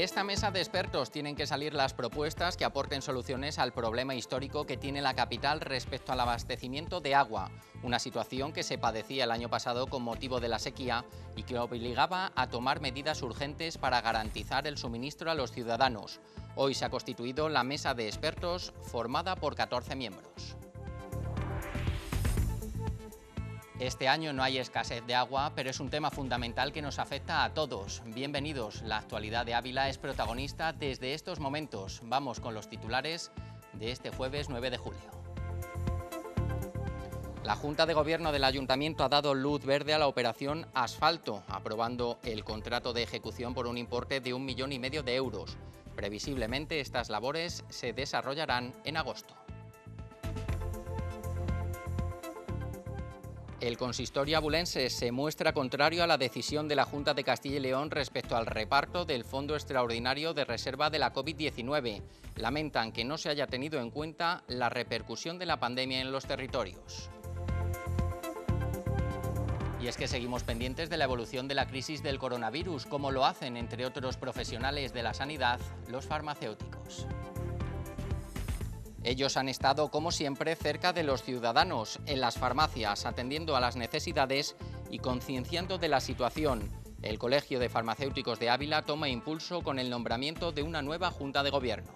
De esta mesa de expertos tienen que salir las propuestas que aporten soluciones al problema histórico que tiene la capital respecto al abastecimiento de agua, una situación que se padecía el año pasado con motivo de la sequía y que obligaba a tomar medidas urgentes para garantizar el suministro a los ciudadanos. Hoy se ha constituido la mesa de expertos formada por 14 miembros. Este año no hay escasez de agua, pero es un tema fundamental que nos afecta a todos. Bienvenidos, la actualidad de Ávila es protagonista desde estos momentos. Vamos con los titulares de este jueves 9 de julio. La Junta de Gobierno del Ayuntamiento ha dado luz verde a la operación Asfalto, aprobando el contrato de ejecución por un importe de un millón y medio de euros. Previsiblemente estas labores se desarrollarán en agosto. El consistorio abulense se muestra contrario a la decisión de la Junta de Castilla y León respecto al reparto del Fondo Extraordinario de Reserva de la COVID-19. Lamentan que no se haya tenido en cuenta la repercusión de la pandemia en los territorios. Y es que seguimos pendientes de la evolución de la crisis del coronavirus, como lo hacen, entre otros profesionales de la sanidad, los farmacéuticos. Ellos han estado, como siempre, cerca de los ciudadanos, en las farmacias, atendiendo a las necesidades y concienciando de la situación. El Colegio de Farmacéuticos de Ávila toma impulso con el nombramiento de una nueva Junta de Gobierno.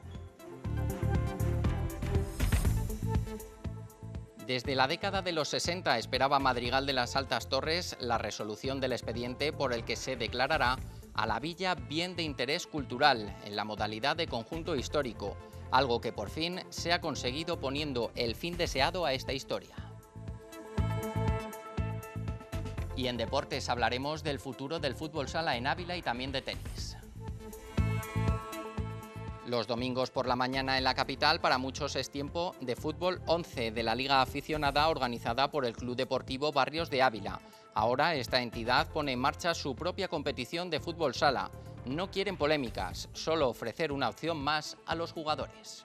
Desde la década de los 60 esperaba Madrigal de las Altas Torres la resolución del expediente por el que se declarará a la villa bien de interés cultural en la modalidad de conjunto histórico algo que por fin se ha conseguido poniendo el fin deseado a esta historia. Y en deportes hablaremos del futuro del fútbol sala en Ávila y también de tenis. Los domingos por la mañana en la capital para muchos es tiempo de fútbol 11 de la Liga Aficionada organizada por el Club Deportivo Barrios de Ávila. Ahora esta entidad pone en marcha su propia competición de fútbol sala. No quieren polémicas, solo ofrecer una opción más a los jugadores.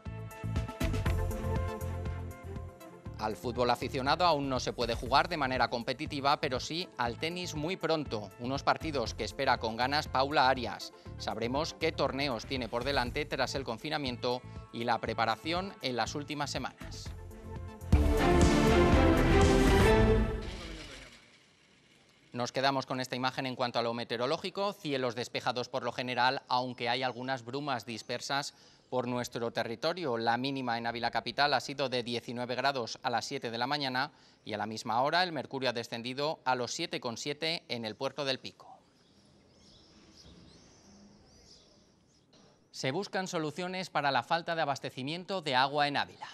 Al fútbol aficionado aún no se puede jugar de manera competitiva, pero sí al tenis muy pronto, unos partidos que espera con ganas Paula Arias. Sabremos qué torneos tiene por delante tras el confinamiento y la preparación en las últimas semanas. Nos quedamos con esta imagen en cuanto a lo meteorológico, cielos despejados por lo general, aunque hay algunas brumas dispersas por nuestro territorio. La mínima en Ávila Capital ha sido de 19 grados a las 7 de la mañana y a la misma hora el mercurio ha descendido a los 7,7 en el puerto del Pico. Se buscan soluciones para la falta de abastecimiento de agua en Ávila.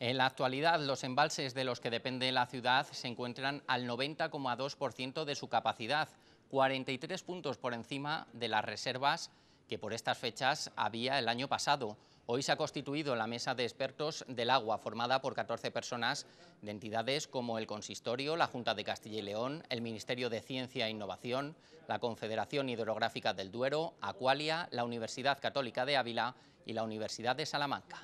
En la actualidad, los embalses de los que depende la ciudad se encuentran al 90,2% de su capacidad, 43 puntos por encima de las reservas que por estas fechas había el año pasado. Hoy se ha constituido la mesa de expertos del agua, formada por 14 personas de entidades como el Consistorio, la Junta de Castilla y León, el Ministerio de Ciencia e Innovación, la Confederación Hidrográfica del Duero, Acualia, la Universidad Católica de Ávila y la Universidad de Salamanca.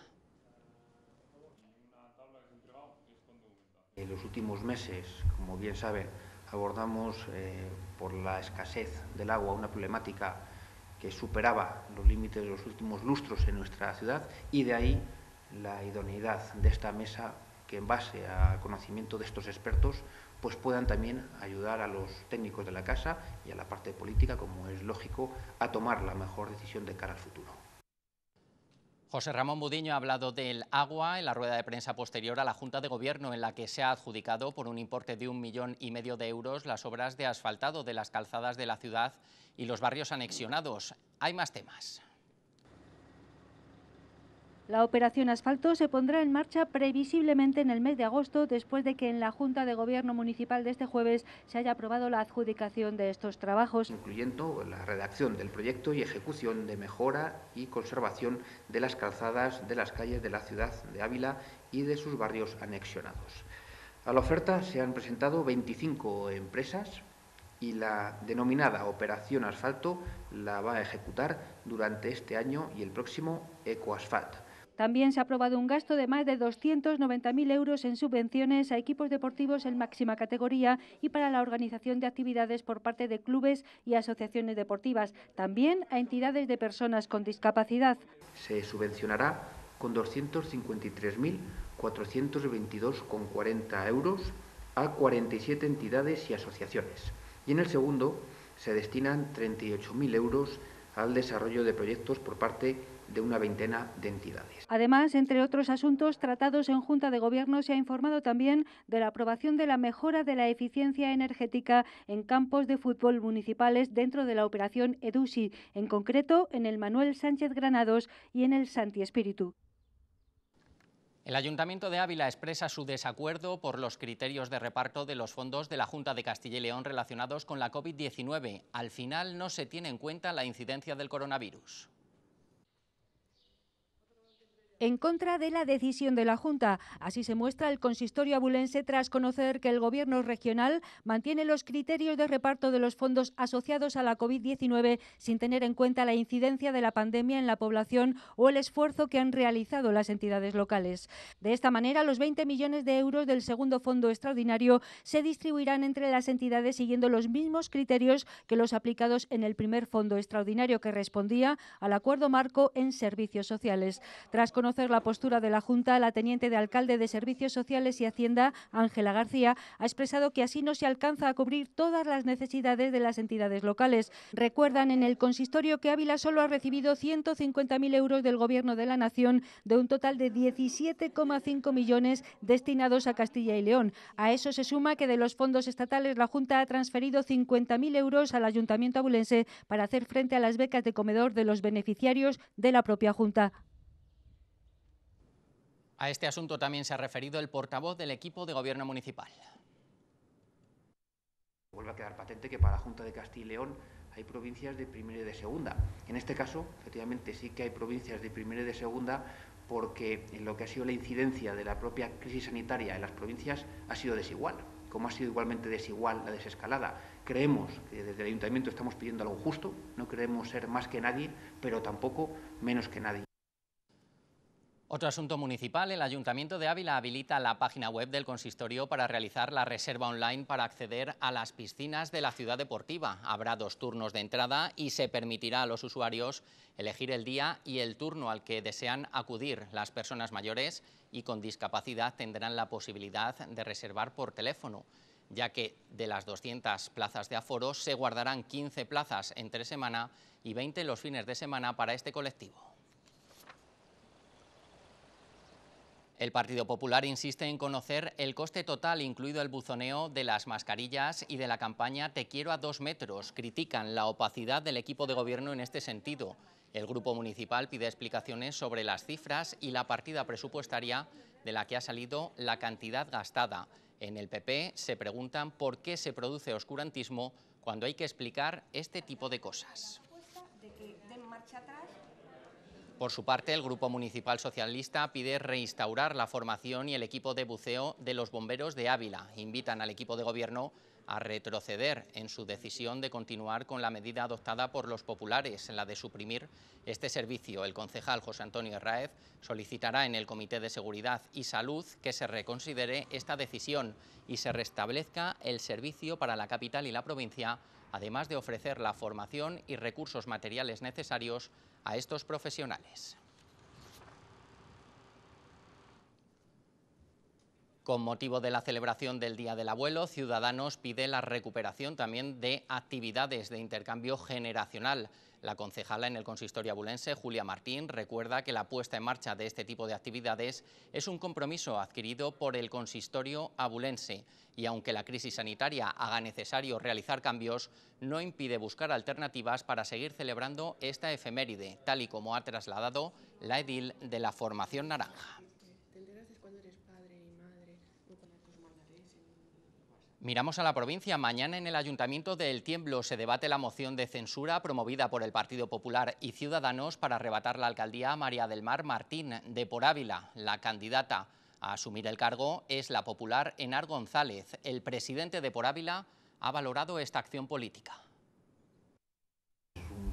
En los últimos meses, como bien saben, abordamos eh, por la escasez del agua una problemática que superaba los límites de los últimos lustros en nuestra ciudad y de ahí la idoneidad de esta mesa que en base al conocimiento de estos expertos pues puedan también ayudar a los técnicos de la casa y a la parte política, como es lógico, a tomar la mejor decisión de cara al futuro. José Ramón Budiño ha hablado del agua en la rueda de prensa posterior a la Junta de Gobierno, en la que se ha adjudicado por un importe de un millón y medio de euros las obras de asfaltado de las calzadas de la ciudad y los barrios anexionados. Hay más temas. La operación asfalto se pondrá en marcha previsiblemente en el mes de agosto, después de que en la Junta de Gobierno Municipal de este jueves se haya aprobado la adjudicación de estos trabajos. Incluyendo la redacción del proyecto y ejecución de mejora y conservación de las calzadas de las calles de la ciudad de Ávila y de sus barrios anexionados. A la oferta se han presentado 25 empresas y la denominada Operación Asfalto la va a ejecutar durante este año y el próximo Ecoasfalto. También se ha aprobado un gasto de más de 290.000 euros en subvenciones a equipos deportivos en máxima categoría y para la organización de actividades por parte de clubes y asociaciones deportivas, también a entidades de personas con discapacidad. Se subvencionará con 253.422,40 euros a 47 entidades y asociaciones. Y en el segundo se destinan 38.000 euros al desarrollo de proyectos por parte de de una veintena de entidades. Además, entre otros asuntos tratados en Junta de Gobierno, se ha informado también de la aprobación de la mejora de la eficiencia energética en campos de fútbol municipales dentro de la operación EDUSI, en concreto en el Manuel Sánchez Granados y en el Santi Espíritu. El Ayuntamiento de Ávila expresa su desacuerdo por los criterios de reparto de los fondos de la Junta de Castilla y León relacionados con la COVID-19. Al final no se tiene en cuenta la incidencia del coronavirus en contra de la decisión de la Junta. Así se muestra el consistorio abulense tras conocer que el Gobierno regional mantiene los criterios de reparto de los fondos asociados a la COVID-19 sin tener en cuenta la incidencia de la pandemia en la población o el esfuerzo que han realizado las entidades locales. De esta manera, los 20 millones de euros del segundo fondo extraordinario se distribuirán entre las entidades siguiendo los mismos criterios que los aplicados en el primer fondo extraordinario que respondía al acuerdo marco en servicios sociales. Tras conocer la postura de la Junta, la teniente de alcalde de Servicios Sociales y Hacienda, Ángela García, ha expresado que así no se alcanza a cubrir todas las necesidades de las entidades locales. Recuerdan en el consistorio que Ávila solo ha recibido 150.000 euros del Gobierno de la Nación, de un total de 17,5 millones destinados a Castilla y León. A eso se suma que de los fondos estatales la Junta ha transferido 50.000 euros al Ayuntamiento abulense para hacer frente a las becas de comedor de los beneficiarios de la propia Junta. A este asunto también se ha referido el portavoz del equipo de gobierno municipal. Vuelve a quedar patente que para la Junta de Castilla y León hay provincias de primera y de segunda. En este caso, efectivamente, sí que hay provincias de primera y de segunda porque en lo que ha sido la incidencia de la propia crisis sanitaria en las provincias ha sido desigual, como ha sido igualmente desigual la desescalada. Creemos que desde el ayuntamiento estamos pidiendo algo justo, no queremos ser más que nadie, pero tampoco menos que nadie. Otro asunto municipal, el Ayuntamiento de Ávila habilita la página web del consistorio para realizar la reserva online para acceder a las piscinas de la ciudad deportiva. Habrá dos turnos de entrada y se permitirá a los usuarios elegir el día y el turno al que desean acudir. Las personas mayores y con discapacidad tendrán la posibilidad de reservar por teléfono, ya que de las 200 plazas de aforo se guardarán 15 plazas entre semana y 20 los fines de semana para este colectivo. El Partido Popular insiste en conocer el coste total, incluido el buzoneo de las mascarillas y de la campaña Te quiero a dos metros. Critican la opacidad del equipo de gobierno en este sentido. El grupo municipal pide explicaciones sobre las cifras y la partida presupuestaria de la que ha salido la cantidad gastada. En el PP se preguntan por qué se produce oscurantismo cuando hay que explicar este tipo de cosas. Por su parte, el Grupo Municipal Socialista pide reinstaurar la formación y el equipo de buceo de los bomberos de Ávila. Invitan al equipo de gobierno a retroceder en su decisión de continuar con la medida adoptada por los populares, la de suprimir este servicio. El concejal José Antonio Herráez solicitará en el Comité de Seguridad y Salud que se reconsidere esta decisión y se restablezca el servicio para la capital y la provincia además de ofrecer la formación y recursos materiales necesarios a estos profesionales. Con motivo de la celebración del Día del Abuelo, Ciudadanos pide la recuperación también de actividades de intercambio generacional. La concejala en el consistorio abulense, Julia Martín, recuerda que la puesta en marcha de este tipo de actividades es un compromiso adquirido por el consistorio abulense y aunque la crisis sanitaria haga necesario realizar cambios, no impide buscar alternativas para seguir celebrando esta efeméride, tal y como ha trasladado la edil de la Formación Naranja. Miramos a la provincia. Mañana en el Ayuntamiento de El Tiemblo se debate la moción de censura promovida por el Partido Popular y Ciudadanos para arrebatar la alcaldía María del Mar Martín de Por Ávila, la candidata. A asumir el cargo es la popular Enar González. El presidente de Por Ávila ha valorado esta acción política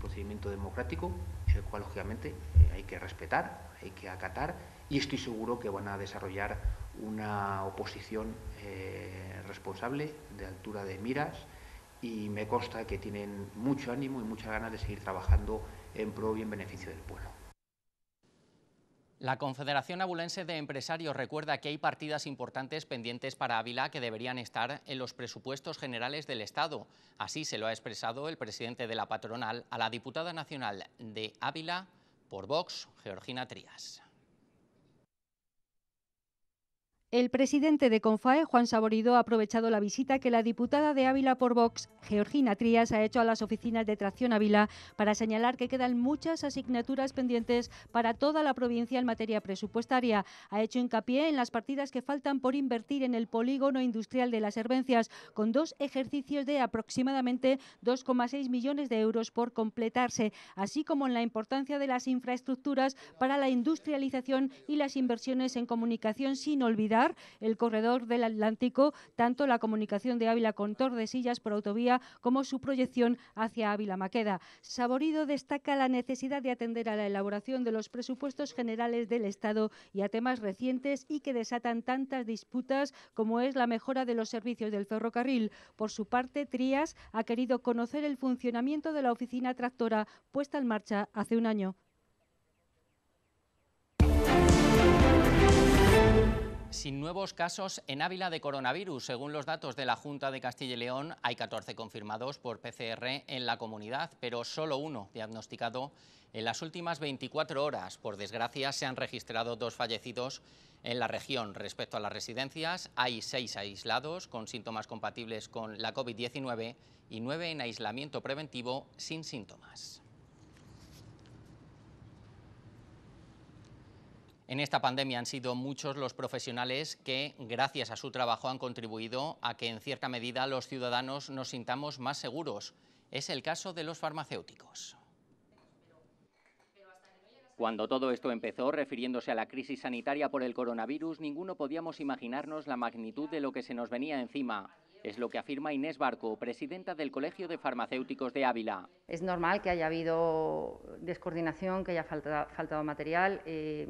procedimiento democrático, el cual lógicamente eh, hay que respetar, hay que acatar, y estoy seguro que van a desarrollar una oposición eh, responsable, de altura de miras, y me consta que tienen mucho ánimo y muchas ganas de seguir trabajando en pro y en beneficio del pueblo. La Confederación Abulense de Empresarios recuerda que hay partidas importantes pendientes para Ávila que deberían estar en los presupuestos generales del Estado. Así se lo ha expresado el presidente de la patronal a la diputada nacional de Ávila por Vox, Georgina Trías. El presidente de CONFAE, Juan Saborido, ha aprovechado la visita que la diputada de Ávila por Vox, Georgina Trías, ha hecho a las oficinas de Tracción Ávila para señalar que quedan muchas asignaturas pendientes para toda la provincia en materia presupuestaria. Ha hecho hincapié en las partidas que faltan por invertir en el polígono industrial de las Herbencias, con dos ejercicios de aproximadamente 2,6 millones de euros por completarse, así como en la importancia de las infraestructuras para la industrialización y las inversiones en comunicación sin olvidar el corredor del Atlántico, tanto la comunicación de Ávila con Tordesillas por autovía como su proyección hacia Ávila Maqueda. Saborido destaca la necesidad de atender a la elaboración de los presupuestos generales del Estado y a temas recientes y que desatan tantas disputas como es la mejora de los servicios del ferrocarril. Por su parte, Trías ha querido conocer el funcionamiento de la oficina tractora puesta en marcha hace un año. sin nuevos casos en Ávila de coronavirus. Según los datos de la Junta de Castilla y León, hay 14 confirmados por PCR en la comunidad, pero solo uno diagnosticado en las últimas 24 horas. Por desgracia, se han registrado dos fallecidos en la región. Respecto a las residencias, hay seis aislados con síntomas compatibles con la COVID-19 y nueve en aislamiento preventivo sin síntomas. En esta pandemia han sido muchos los profesionales que, gracias a su trabajo, han contribuido a que, en cierta medida, los ciudadanos nos sintamos más seguros. Es el caso de los farmacéuticos. Cuando todo esto empezó, refiriéndose a la crisis sanitaria por el coronavirus, ninguno podíamos imaginarnos la magnitud de lo que se nos venía encima. Es lo que afirma Inés Barco, presidenta del Colegio de Farmacéuticos de Ávila. Es normal que haya habido descoordinación, que haya faltado, material. Eh,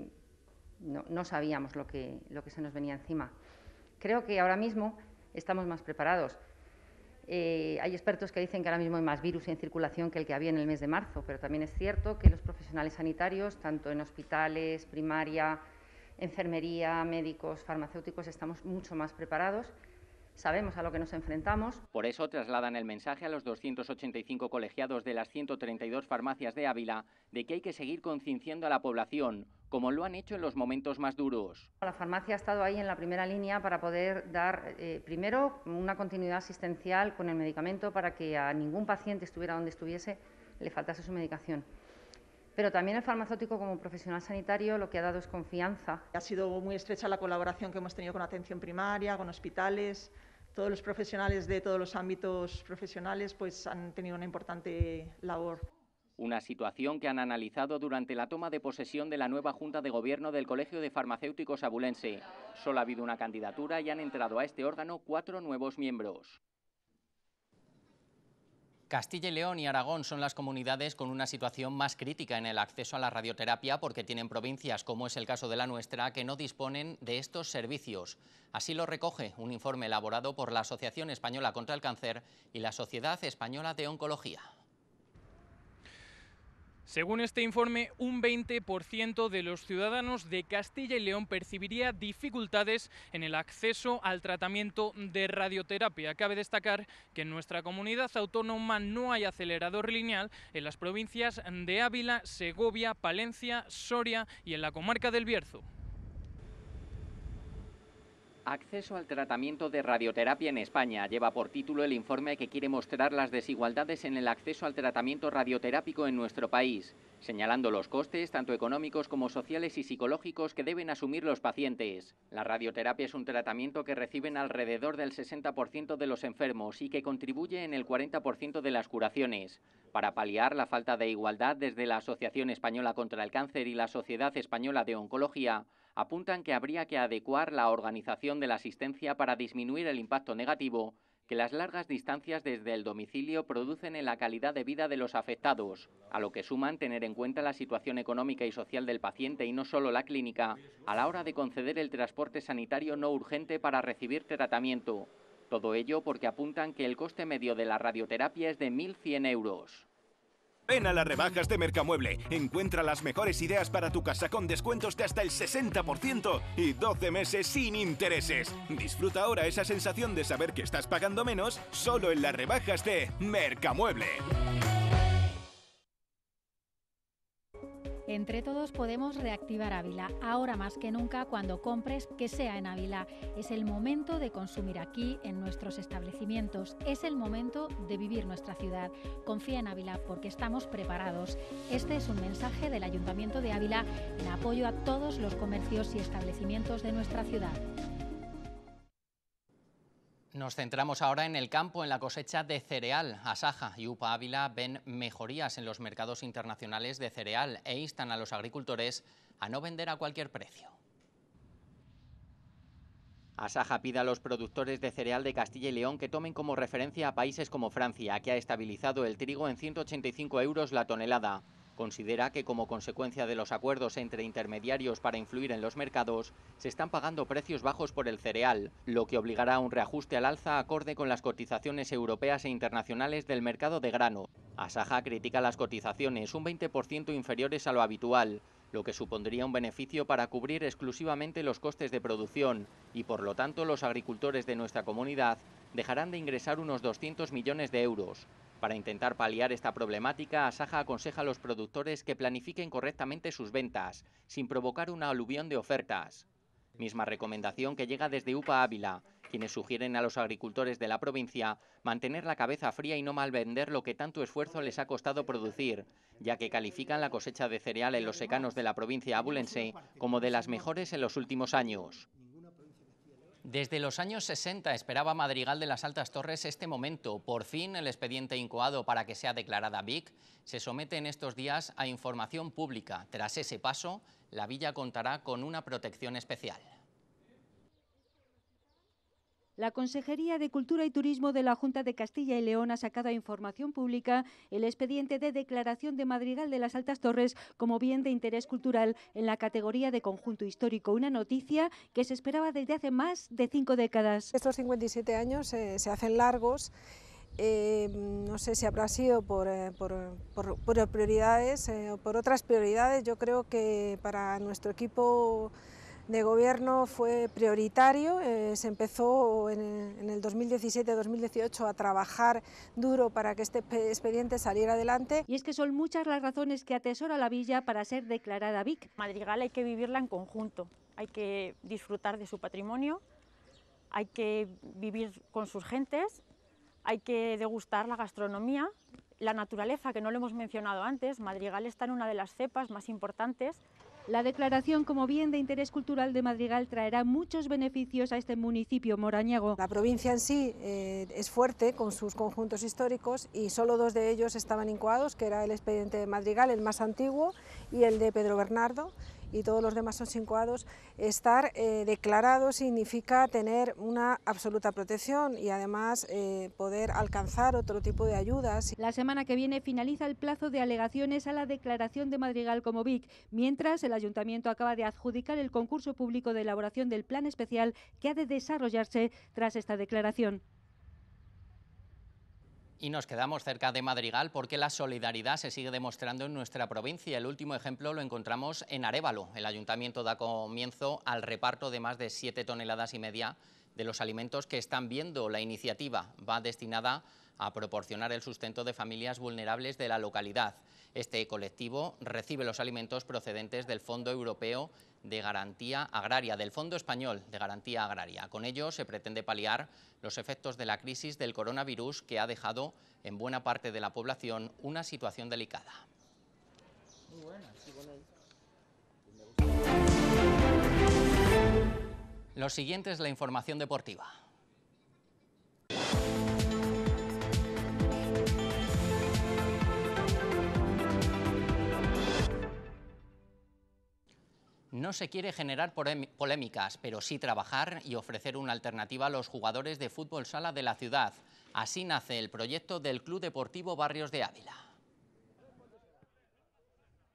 no, sabíamos lo que, se nos venía encima. Creo que ahora mismo estamos más preparados. Eh, hay expertos que dicen que ahora mismo hay más virus en circulación que el que había en el mes de marzo, pero también es cierto que los profesionales sanitarios, tanto en hospitales, primaria, enfermería, médicos, farmacéuticos, estamos mucho más preparados. Sabemos a lo que nos enfrentamos. Por eso trasladan el mensaje a los 285 colegiados de las 132 farmacias de Ávila de que hay que seguir concienciando a la población, como lo han hecho en los momentos más duros. La farmacia ha estado ahí en la primera línea para poder dar, eh, primero, una continuidad asistencial con el medicamento para que a ningún paciente estuviera donde estuviese le faltase su medicación. Pero también el farmacéutico como profesional sanitario lo que ha dado es confianza. Ha sido muy estrecha la colaboración que hemos tenido con atención primaria, con hospitales. Todos los profesionales de todos los ámbitos profesionales pues, han tenido una importante labor. Una situación que han analizado durante la toma de posesión de la nueva Junta de Gobierno del Colegio de Farmacéuticos Abulense. Solo ha habido una candidatura y han entrado a este órgano cuatro nuevos miembros. Castilla y León y Aragón son las comunidades con una situación más crítica en el acceso a la radioterapia porque tienen provincias, como es el caso de la nuestra, que no disponen de estos servicios. Así lo recoge un informe elaborado por la Asociación Española contra el Cáncer y la Sociedad Española de Oncología. Según este informe, un 20% de los ciudadanos de Castilla y León percibiría dificultades en el acceso al tratamiento de radioterapia. Cabe destacar que en nuestra comunidad autónoma no hay acelerador lineal en las provincias de Ávila, Segovia, Palencia, Soria y en la comarca del Bierzo. Acceso al tratamiento de radioterapia en España lleva por título el informe que quiere mostrar las desigualdades en el acceso al tratamiento radioterápico en nuestro país, señalando los costes tanto económicos como sociales y psicológicos que deben asumir los pacientes. La radioterapia es un tratamiento que reciben alrededor del 60% de los enfermos y que contribuye en el 40% de las curaciones. Para paliar la falta de igualdad desde la Asociación Española contra el Cáncer y la Sociedad Española de Oncología, apuntan que habría que adecuar la organización de la asistencia para disminuir el impacto negativo que las largas distancias desde el domicilio producen en la calidad de vida de los afectados, a lo que suman tener en cuenta la situación económica y social del paciente y no solo la clínica, a la hora de conceder el transporte sanitario no urgente para recibir tratamiento. Todo ello porque apuntan que el coste medio de la radioterapia es de 1.100 euros. Ven a las rebajas de Mercamueble. Encuentra las mejores ideas para tu casa con descuentos de hasta el 60% y 12 meses sin intereses. Disfruta ahora esa sensación de saber que estás pagando menos solo en las rebajas de Mercamueble. Entre todos podemos reactivar Ávila, ahora más que nunca cuando compres que sea en Ávila. Es el momento de consumir aquí, en nuestros establecimientos. Es el momento de vivir nuestra ciudad. Confía en Ávila porque estamos preparados. Este es un mensaje del Ayuntamiento de Ávila en apoyo a todos los comercios y establecimientos de nuestra ciudad. Nos centramos ahora en el campo, en la cosecha de cereal. Asaja y UPA Ávila ven mejorías en los mercados internacionales de cereal e instan a los agricultores a no vender a cualquier precio. Asaja pide a los productores de cereal de Castilla y León que tomen como referencia a países como Francia, que ha estabilizado el trigo en 185 euros la tonelada. Considera que como consecuencia de los acuerdos entre intermediarios para influir en los mercados, se están pagando precios bajos por el cereal, lo que obligará a un reajuste al alza acorde con las cotizaciones europeas e internacionales del mercado de grano. Asaja critica las cotizaciones un 20% inferiores a lo habitual, lo que supondría un beneficio para cubrir exclusivamente los costes de producción y, por lo tanto, los agricultores de nuestra comunidad dejarán de ingresar unos 200 millones de euros. Para intentar paliar esta problemática, Asaja aconseja a los productores que planifiquen correctamente sus ventas, sin provocar una aluvión de ofertas. Misma recomendación que llega desde UPA Ávila, quienes sugieren a los agricultores de la provincia mantener la cabeza fría y no malvender lo que tanto esfuerzo les ha costado producir, ya que califican la cosecha de cereal en los secanos de la provincia abulense como de las mejores en los últimos años. Desde los años 60 esperaba Madrigal de las Altas Torres este momento. Por fin el expediente incoado para que sea declarada VIC se somete en estos días a información pública. Tras ese paso, la villa contará con una protección especial. La Consejería de Cultura y Turismo de la Junta de Castilla y León ha sacado a información pública el expediente de declaración de Madrigal de las Altas Torres como bien de interés cultural en la categoría de conjunto histórico, una noticia que se esperaba desde hace más de cinco décadas. Estos 57 años eh, se hacen largos. Eh, no sé si habrá sido por eh, prioridades o por otras prioridades. Yo creo que para nuestro equipo de gobierno fue prioritario. Eh, se empezó en, en el 2017-2018 a trabajar duro para que este expediente saliera adelante. Y es que son muchas las razones que atesora la villa para ser declarada VIC. Madrigal hay que vivirla en conjunto, hay que disfrutar de su patrimonio, hay que vivir con sus gentes, hay que degustar la gastronomía, la naturaleza, que no lo hemos mencionado antes. Madrigal está en una de las cepas más importantes la declaración como bien de interés cultural de Madrigal traerá muchos beneficios a este municipio morañego. La provincia en sí eh, es fuerte con sus conjuntos históricos y solo dos de ellos estaban incoados, que era el expediente de Madrigal, el más antiguo, y el de Pedro Bernardo y todos los demás son sincoados, estar eh, declarado significa tener una absoluta protección y además eh, poder alcanzar otro tipo de ayudas. La semana que viene finaliza el plazo de alegaciones a la declaración de Madrigal como VIC, mientras el Ayuntamiento acaba de adjudicar el concurso público de elaboración del plan especial que ha de desarrollarse tras esta declaración. Y nos quedamos cerca de Madrigal porque la solidaridad se sigue demostrando en nuestra provincia. El último ejemplo lo encontramos en Arevalo. El ayuntamiento da comienzo al reparto de más de 7 toneladas y media de los alimentos que están viendo la iniciativa. Va destinada a a proporcionar el sustento de familias vulnerables de la localidad. Este colectivo recibe los alimentos procedentes del Fondo Europeo de Garantía Agraria, del Fondo Español de Garantía Agraria. Con ello se pretende paliar los efectos de la crisis del coronavirus que ha dejado en buena parte de la población una situación delicada. Muy Lo siguiente es la información deportiva. No se quiere generar polémicas, pero sí trabajar y ofrecer una alternativa a los jugadores de fútbol sala de la ciudad. Así nace el proyecto del Club Deportivo Barrios de Ávila.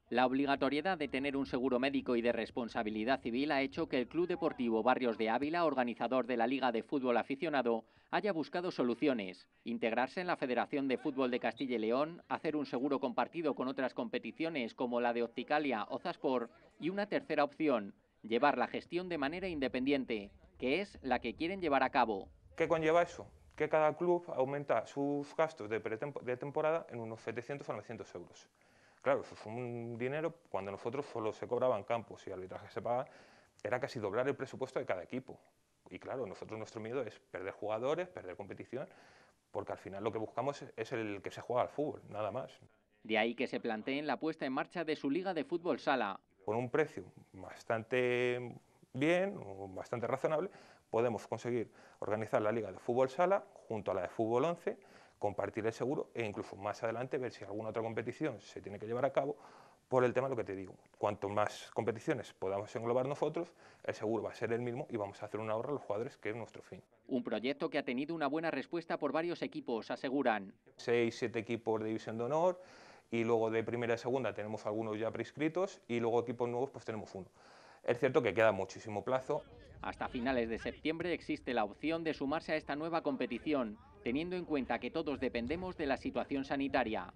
La obligatoriedad de tener un seguro médico y de responsabilidad civil ha hecho que el Club Deportivo Barrios de Ávila, organizador de la Liga de Fútbol Aficionado, haya buscado soluciones, integrarse en la Federación de Fútbol de Castilla y León, hacer un seguro compartido con otras competiciones como la de Opticalia o Zaspor y una tercera opción, llevar la gestión de manera independiente, que es la que quieren llevar a cabo. ¿Qué conlleva eso? Que cada club aumenta sus gastos de, de temporada en unos 700 a 900 euros. Claro, eso fue un dinero, cuando nosotros solo se cobraban campos y arbitraje se pagaba, era casi doblar el presupuesto de cada equipo. Y claro, nosotros nuestro miedo es perder jugadores, perder competición, porque al final lo que buscamos es el que se juega al fútbol, nada más. De ahí que se planteen la puesta en marcha de su liga de fútbol sala. Con un precio bastante bien, bastante razonable, podemos conseguir organizar la liga de fútbol sala junto a la de fútbol 11 compartir el seguro e incluso más adelante ver si alguna otra competición se tiene que llevar a cabo por el tema de lo que te digo. Cuanto más competiciones podamos englobar nosotros, el seguro va a ser el mismo y vamos a hacer un ahorro a los jugadores, que es nuestro fin. Un proyecto que ha tenido una buena respuesta por varios equipos, aseguran. Seis, siete equipos de división de honor y luego de primera y segunda tenemos algunos ya prescritos y luego equipos nuevos pues tenemos uno. Es cierto que queda muchísimo plazo. Hasta finales de septiembre existe la opción de sumarse a esta nueva competición teniendo en cuenta que todos dependemos de la situación sanitaria.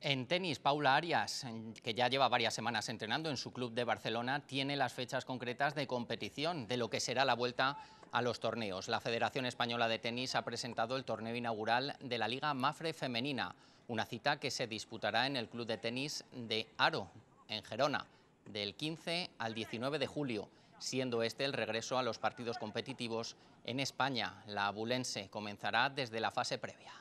En tenis, Paula Arias, que ya lleva varias semanas entrenando en su club de Barcelona, tiene las fechas concretas de competición de lo que será la vuelta a los torneos. La Federación Española de Tenis ha presentado el torneo inaugural de la Liga Mafre Femenina, una cita que se disputará en el club de tenis de Aro, en Gerona, del 15 al 19 de julio siendo este el regreso a los partidos competitivos en España. La abulense comenzará desde la fase previa.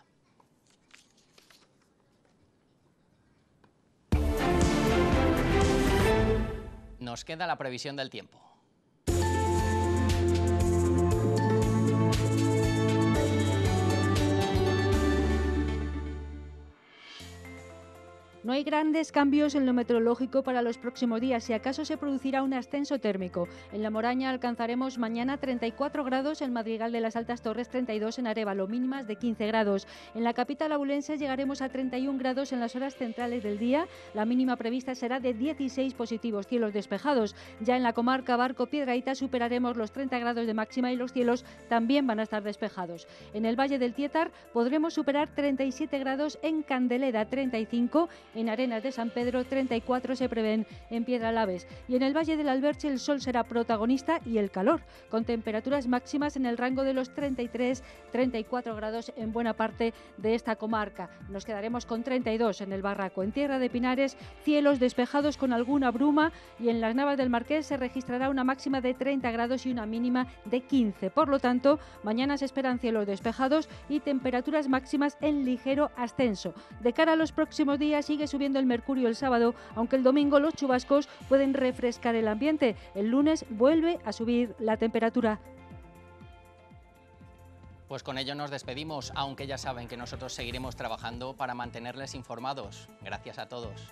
Nos queda la previsión del tiempo. No hay grandes cambios en lo meteorológico para los próximos días, si acaso se producirá un ascenso térmico. En la Moraña alcanzaremos mañana 34 grados, en Madrigal de las Altas Torres 32 en Arevalo, mínimas de 15 grados. En la capital abulense llegaremos a 31 grados en las horas centrales del día, la mínima prevista será de 16 positivos, cielos despejados. Ya en la comarca Barco Piedraita... superaremos los 30 grados de máxima y los cielos también van a estar despejados. En el Valle del Tietar podremos superar 37 grados en Candeleda 35, en Arenas de San Pedro, 34 se prevén en Piedra laves Y en el Valle del Alberche el sol será protagonista y el calor, con temperaturas máximas en el rango de los 33-34 grados en buena parte de esta comarca. Nos quedaremos con 32 en el Barraco. En Tierra de Pinares, cielos despejados con alguna bruma y en las Navas del Marqués se registrará una máxima de 30 grados y una mínima de 15. Por lo tanto, mañana se esperan cielos despejados y temperaturas máximas en ligero ascenso. De cara a los próximos días subiendo el mercurio el sábado, aunque el domingo los chubascos pueden refrescar el ambiente. El lunes vuelve a subir la temperatura. Pues con ello nos despedimos, aunque ya saben que nosotros seguiremos trabajando para mantenerles informados. Gracias a todos.